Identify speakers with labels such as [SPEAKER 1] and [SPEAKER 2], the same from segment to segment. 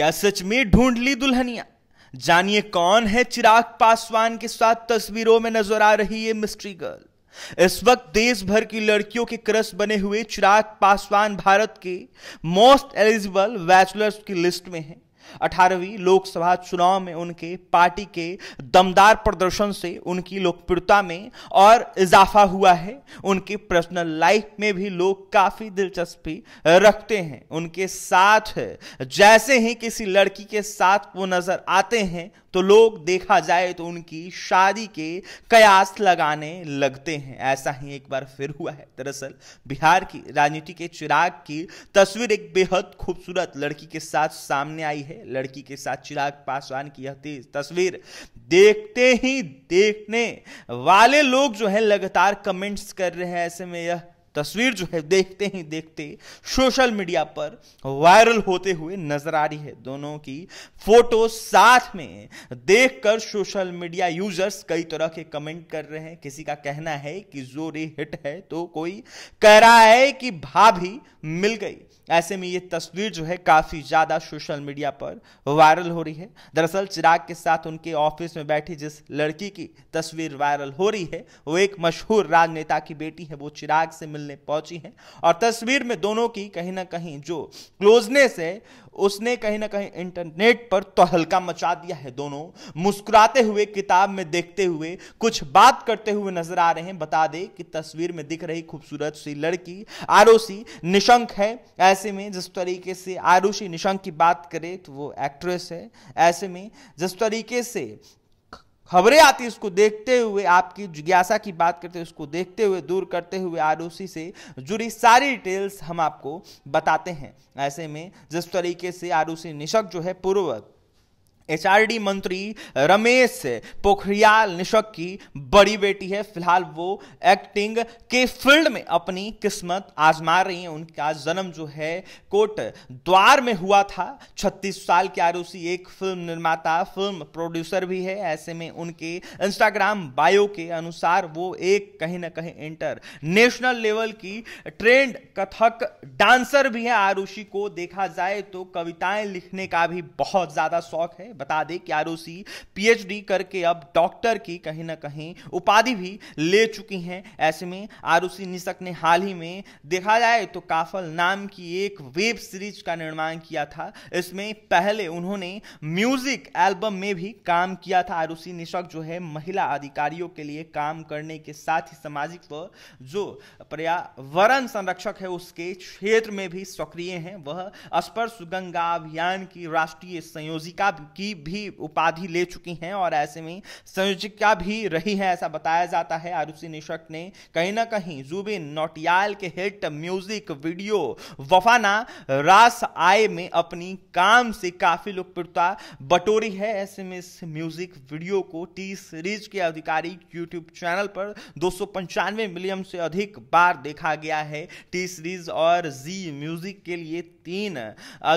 [SPEAKER 1] क्या सच में ढूंढ ली दुल्हनिया जानिए कौन है चिराग पासवान के साथ तस्वीरों में नजर आ रही है मिस्ट्री गर्ल इस वक्त देश भर की लड़कियों के क्रश बने हुए चिराग पासवान भारत के मोस्ट एलिजिबल बैचलर्स की लिस्ट में हैं अठारहवीं लोकसभा चुनाव में उनके पार्टी के दमदार प्रदर्शन से उनकी लोकप्रियता में और इजाफा हुआ है उनके पर्सनल लाइफ में भी लोग काफ़ी दिलचस्पी रखते हैं उनके साथ जैसे ही किसी लड़की के साथ वो नज़र आते हैं तो लोग देखा जाए तो उनकी शादी के कयास लगाने लगते हैं ऐसा ही एक बार फिर हुआ है दरअसल बिहार की राजनीति के चिराग की तस्वीर एक बेहद खूबसूरत लड़की के साथ सामने आई है लड़की के साथ चिराग पासवान की यह तस्वीर देखते ही देखने वाले लोग जो है लगातार कमेंट्स कर रहे हैं ऐसे में यह तस्वीर जो है देखते ही देखते सोशल मीडिया पर वायरल होते हुए नजर आ रही है दोनों की फोटो साथ में देखकर सोशल मीडिया यूजर्स कई तरह के कमेंट कर रहे हैं किसी का कहना है कि जोरी हिट है तो कोई कह रहा है कि भाभी मिल गई ऐसे में ये तस्वीर जो है काफी ज्यादा सोशल मीडिया पर वायरल हो रही है दरअसल चिराग के साथ उनके ऑफिस में बैठी जिस लड़की की तस्वीर वायरल हो रही है वो एक मशहूर राजनेता की बेटी है वो चिराग से मिल मिलने पहुंची हैं और तस्वीर में दोनों की कहीं ना कहीं जो क्लोजनेस है उसने कहीं ना कहीं इंटरनेट पर तो हल्का मचा दिया है दोनों मुस्कुराते हुए किताब में देखते हुए कुछ बात करते हुए नजर आ रहे हैं बता दे कि तस्वीर में दिख रही खूबसूरत सी लड़की आरोसी निशंक है ऐसे में जिस तरीके से आरुषि निशंक की बात करें तो वो एक्ट्रेस है ऐसे में जिस तरीके से खबरें आती उसको देखते हुए आपकी जिज्ञासा की बात करते हुए उसको देखते हुए दूर करते हुए आर से जुड़ी सारी डिटेल्स हम आपको बताते हैं ऐसे में जिस तरीके से आर निशक जो है पूर्ववत एचआरडी मंत्री रमेश पोखरियाल निशक की बड़ी बेटी है फिलहाल वो एक्टिंग के फील्ड में अपनी किस्मत आजमा रही हैं उनका जन्म जो है कोट द्वार में हुआ था 36 साल की आयु एक फिल्म निर्माता फिल्म प्रोड्यूसर भी है ऐसे में उनके इंस्टाग्राम बायो के अनुसार वो एक कहीं ना कहीं इंटरनेशनल लेवल की ट्रेंड कथक डांसर भी है आरुषि को देखा जाए तो कविताएं लिखने का भी बहुत ज्यादा शौक है बता दें कि आरूसी पीएचडी करके अब डॉक्टर की कहीं ना कहीं उपाधि भी ले चुकी हैं ऐसे में आरूसी निशक ने हाल ही में देखा जाए तो काफल नाम की एक वेब सीरीज का निर्माण किया था इसमें पहले उन्होंने म्यूजिक एल्बम में भी काम किया था आरूसी निशक जो है महिला अधिकारियों के लिए काम करने के साथ ही सामाजिक व जो पर्यावरण संरक्षक है उसके क्षेत्र में भी सक्रिय हैं वह स्पर्श गंगा अभियान की राष्ट्रीय संयोजिका की की भी उपाधि ले चुकी हैं और ऐसे में संयोजिका भी रही है ऐसा बताया जाता है आरुषि निशक ने कहीं ना कहीं जुबिन नोटियाल के हिट म्यूजिक वीडियो वफाना रास आय में अपनी काम से काफी लोकप्रियता बटोरी है ऐसे में इस म्यूजिक वीडियो को टी सीरीज के आधिकारिक यूट्यूब चैनल पर दो मिलियन से अधिक बार देखा गया है टी सीरीज और जी म्यूजिक के लिए तीन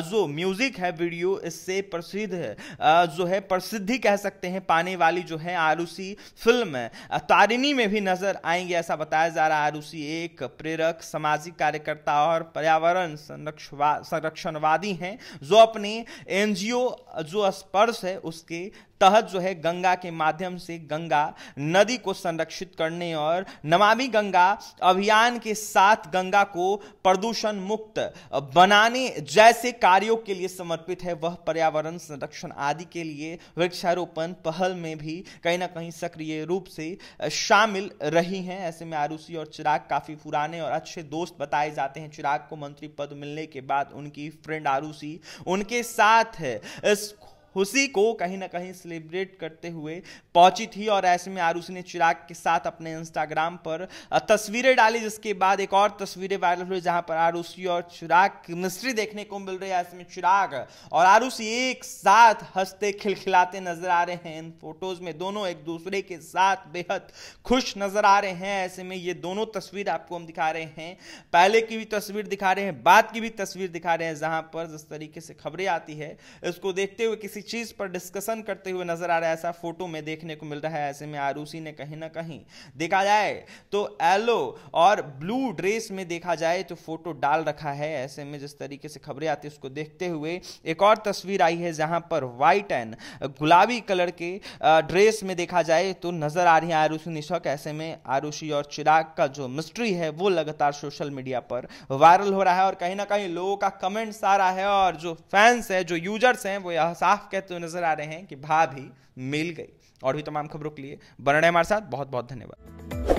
[SPEAKER 1] जो म्यूजिक है वीडियो इससे प्रसिद्ध जो है प्रसिद्धि कह सकते हैं पाने वाली जो है आरूसी फिल्म तारिणी में भी नजर आएंगे ऐसा बताया जा रहा है आरूसी एक प्रेरक सामाजिक कार्यकर्ता और पर्यावरण संरक्षणवादी हैं जो अपने एनजीओ जो स्पर्श है उसके तहत जो है गंगा के माध्यम से गंगा नदी को संरक्षित करने और नमामि गंगा अभियान के साथ गंगा को प्रदूषण मुक्त बनाने जैसे कार्यों के लिए समर्पित है वह पर्यावरण संरक्षण आदि के लिए वृक्षारोपण पहल में भी कहीं ना कहीं सक्रिय रूप से शामिल रही हैं ऐसे में आरुषि और चिराग काफ़ी पुराने और अच्छे दोस्त बताए जाते हैं चिराग को मंत्री पद मिलने के बाद उनकी फ्रेंड आरुषि उनके साथ है इस उसी को कहीं ना कहीं सेलिब्रेट करते हुए पहुंची थी और ऐसे में आरुष ने चिराग के साथ अपने इंस्टाग्राम पर तस्वीरें डाली जिसके बाद एक और तस्वीरें वायरल हुई जहां पर आरूसी और चिराग की मिस्ट्री देखने को मिल रही है ऐसे में चिराग और आरुषी एक साथ हंसते खिलखिलाते नजर आ रहे हैं इन फोटोज में दोनों एक दूसरे के साथ बेहद खुश नजर आ रहे हैं ऐसे में ये दोनों तस्वीर आपको हम दिखा रहे हैं पहले की भी तस्वीर दिखा रहे हैं बाद की भी तस्वीर दिखा रहे हैं जहां पर जिस तरीके से खबरें आती है इसको देखते हुए किसी चीज पर डिस्कशन करते हुए नजर आ रहा है ऐसा फोटो में देखने को मिल रहा है ऐसे में आरूसी ने कहीं ना कहीं देखा जाए तो येलो और ब्लू ड्रेस में देखा जाए तो फोटो डाल रखा है ऐसे में जिस तरीके से खबरें आती है उसको देखते हुए एक और तस्वीर आई है जहां पर व्हाइट एंड गुलाबी कलर के ड्रेस में देखा जाए तो नजर आ रही है आरूसी निशक ऐसे में आरुषि और चिराग का जो मिस्ट्री है वो लगातार सोशल मीडिया पर वायरल हो रहा है और कहीं ना कहीं लोगों का कमेंट्स आ रहा है और जो फैंस है जो यूजर्स हैं वो यह साफ कहते हुए नजर आ रहे हैं कि भाभी मिल गई और भी तमाम खबरों के लिए बने हमारे साथ बहुत बहुत धन्यवाद